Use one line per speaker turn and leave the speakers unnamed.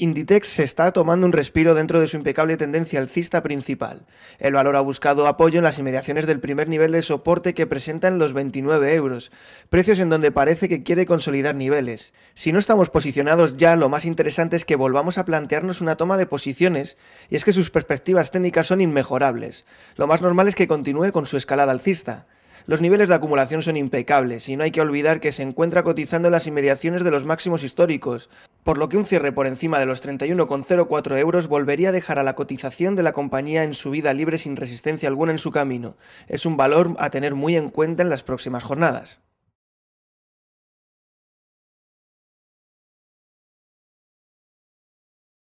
Inditex se está tomando un respiro dentro de su impecable tendencia alcista principal. El valor ha buscado apoyo en las inmediaciones del primer nivel de soporte que presentan los 29 euros, precios en donde parece que quiere consolidar niveles. Si no estamos posicionados ya, lo más interesante es que volvamos a plantearnos una toma de posiciones, y es que sus perspectivas técnicas son inmejorables. Lo más normal es que continúe con su escalada alcista. Los niveles de acumulación son impecables y no hay que olvidar que se encuentra cotizando en las inmediaciones de los máximos históricos, por lo que un cierre por encima de los 31,04 euros volvería a dejar a la cotización de la compañía en su vida libre sin resistencia alguna en su camino. Es un valor a tener muy en cuenta en las próximas jornadas.